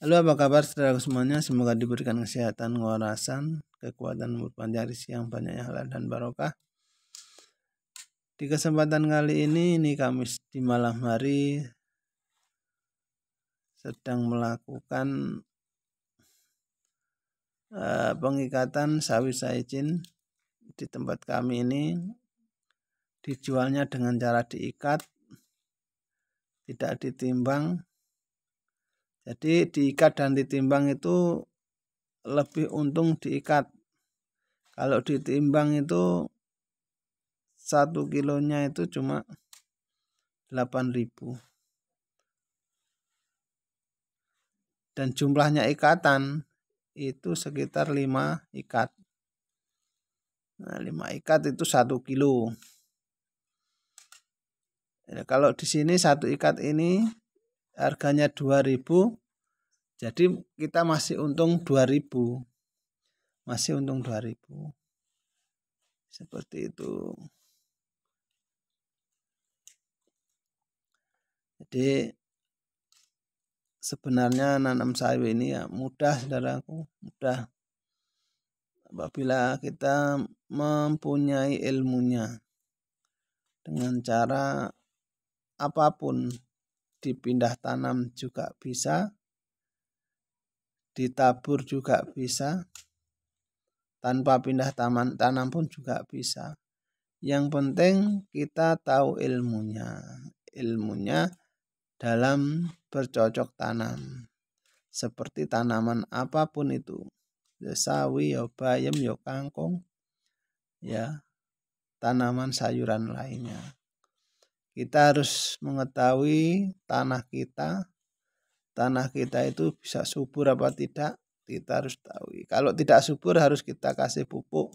Halo apa kabar saudara semuanya? Semoga diberikan kesehatan, kewarasan, kekuatan, umur siang rezeki yang banyaknya halal dan barokah. Di kesempatan kali ini, ini Kamis di malam hari sedang melakukan uh, pengikatan sawi saizin di tempat kami ini dijualnya dengan cara diikat tidak ditimbang jadi diikat dan ditimbang itu lebih untung diikat. Kalau ditimbang itu satu kilonya itu cuma 8000 dan jumlahnya ikatan itu sekitar 5 ikat. Nah, 5 ikat itu 1 kilo. Ya, kalau di sini satu ikat ini harganya 2000 jadi kita masih untung 2000 masih untung 2000 seperti itu jadi sebenarnya nanam sayur ini ya mudah saudaraku mudah apabila kita mempunyai ilmunya dengan cara apapun dipindah tanam juga bisa, ditabur juga bisa, tanpa pindah taman, tanam pun juga bisa. Yang penting kita tahu ilmunya, ilmunya dalam bercocok tanam. Seperti tanaman apapun itu, ya sawi, ya bayam, ya kangkung, ya tanaman sayuran lainnya. Kita harus mengetahui tanah kita. Tanah kita itu bisa subur apa tidak, kita harus tahu. Kalau tidak subur harus kita kasih pupuk.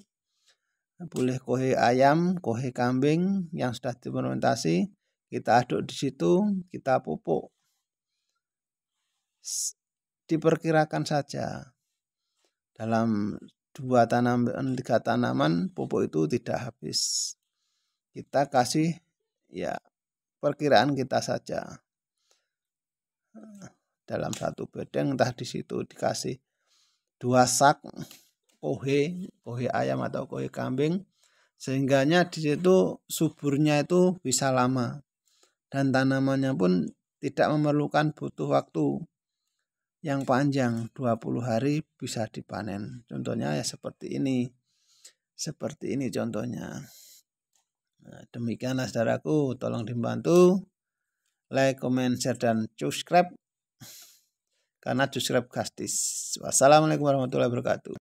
Boleh kohe ayam, kohe kambing yang sudah difermentasi, kita aduk di situ, kita pupuk. Diperkirakan saja dalam dua tanaman tiga tanaman pupuk itu tidak habis kita kasih ya perkiraan kita saja dalam satu bedeng entah di situ dikasih dua sak kohe kohe ayam atau kohe kambing sehingganya di situ suburnya itu bisa lama dan tanamannya pun tidak memerlukan butuh waktu yang panjang 20 hari bisa dipanen contohnya ya seperti ini seperti ini contohnya Nah, demikianlah saudaraku, tolong dibantu like, comment, share, dan subscribe karena subscribe gratis. Wassalamualaikum warahmatullahi wabarakatuh.